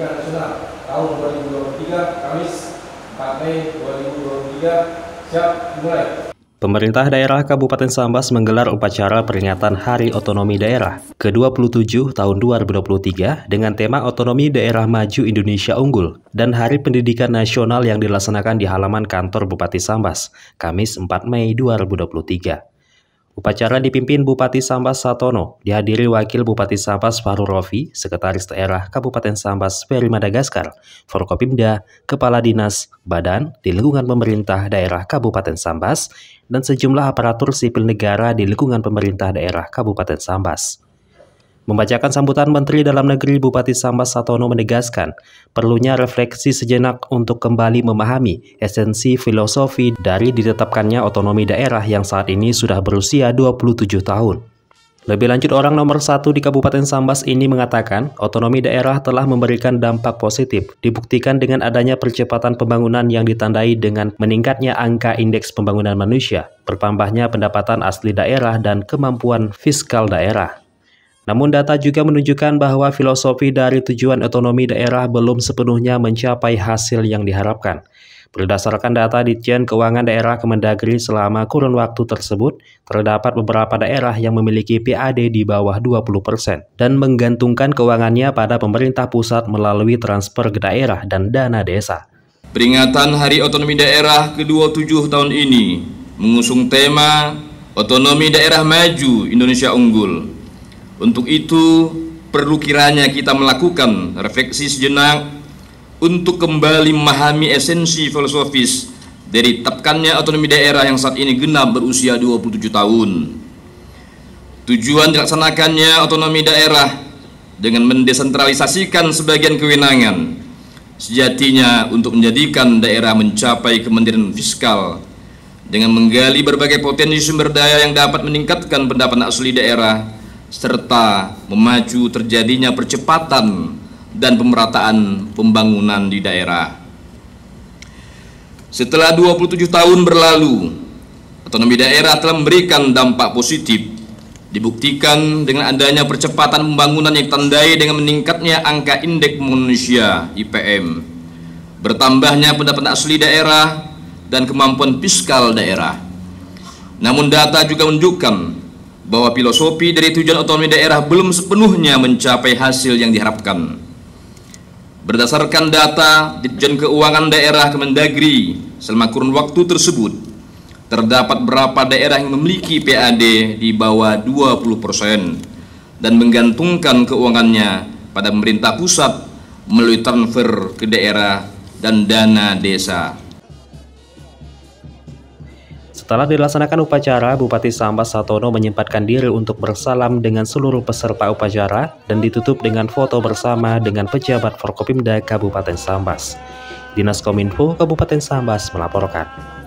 Pendidikan Nasional tahun 2023 Kamis 4 Mei 2023 siap dimulai. Pemerintah daerah Kabupaten Sambas menggelar upacara peringatan Hari Otonomi Daerah ke-27 tahun 2023 dengan tema Otonomi Daerah Maju Indonesia Unggul dan Hari Pendidikan Nasional yang dilaksanakan di halaman kantor Bupati Sambas, Kamis 4 Mei 2023. Upacara dipimpin Bupati Sambas Satono, dihadiri Wakil Bupati Sambas Faru Rofi, Sekretaris Daerah Kabupaten Sambas Peri Madagaskar, Forkopimda, Kepala Dinas, Badan di lingkungan pemerintah daerah Kabupaten Sambas, dan sejumlah aparatur sipil negara di lingkungan pemerintah daerah Kabupaten Sambas. Membacakan sambutan Menteri Dalam Negeri Bupati Sambas Satono menegaskan perlunya refleksi sejenak untuk kembali memahami esensi filosofi dari ditetapkannya otonomi daerah yang saat ini sudah berusia 27 tahun. Lebih lanjut, orang nomor satu di Kabupaten Sambas ini mengatakan otonomi daerah telah memberikan dampak positif, dibuktikan dengan adanya percepatan pembangunan yang ditandai dengan meningkatnya angka indeks pembangunan manusia, bertambahnya pendapatan asli daerah dan kemampuan fiskal daerah. Namun data juga menunjukkan bahwa filosofi dari tujuan otonomi daerah belum sepenuhnya mencapai hasil yang diharapkan. Berdasarkan data Ditjen Keuangan Daerah Kemendagri selama kurun waktu tersebut, terdapat beberapa daerah yang memiliki PAD di bawah 20% dan menggantungkan keuangannya pada pemerintah pusat melalui transfer ke daerah dan dana desa. Peringatan Hari Otonomi Daerah ke-27 tahun ini mengusung tema Otonomi Daerah Maju Indonesia Unggul untuk itu perlu kiranya kita melakukan refleksi sejenak untuk kembali memahami esensi filosofis dari tetapkannya otonomi daerah yang saat ini genap berusia 27 tahun. Tujuan dilaksanakannya otonomi daerah dengan mendesentralisasikan sebagian kewenangan sejatinya untuk menjadikan daerah mencapai kemandirian fiskal dengan menggali berbagai potensi sumber daya yang dapat meningkatkan pendapatan asli daerah serta memacu terjadinya percepatan dan pemerataan pembangunan di daerah. Setelah 27 tahun berlalu, otonomi daerah telah memberikan dampak positif dibuktikan dengan adanya percepatan pembangunan yang tandai dengan meningkatnya angka indeks manusia IPM, bertambahnya pendapatan asli daerah dan kemampuan fiskal daerah. Namun data juga menunjukkan bahwa filosofi dari tujuan otonomi daerah belum sepenuhnya mencapai hasil yang diharapkan. Berdasarkan data Dirjen Keuangan Daerah Kemendagri selama kurun waktu tersebut, terdapat berapa daerah yang memiliki PAD di bawah 20% dan menggantungkan keuangannya pada pemerintah pusat melalui transfer ke daerah dan dana desa. Setelah dilaksanakan upacara, Bupati Sambas Satono menyempatkan diri untuk bersalam dengan seluruh peserta upacara dan ditutup dengan foto bersama dengan pejabat Forkopimda Kabupaten Sambas. Dinas Kominfo Kabupaten Sambas melaporkan.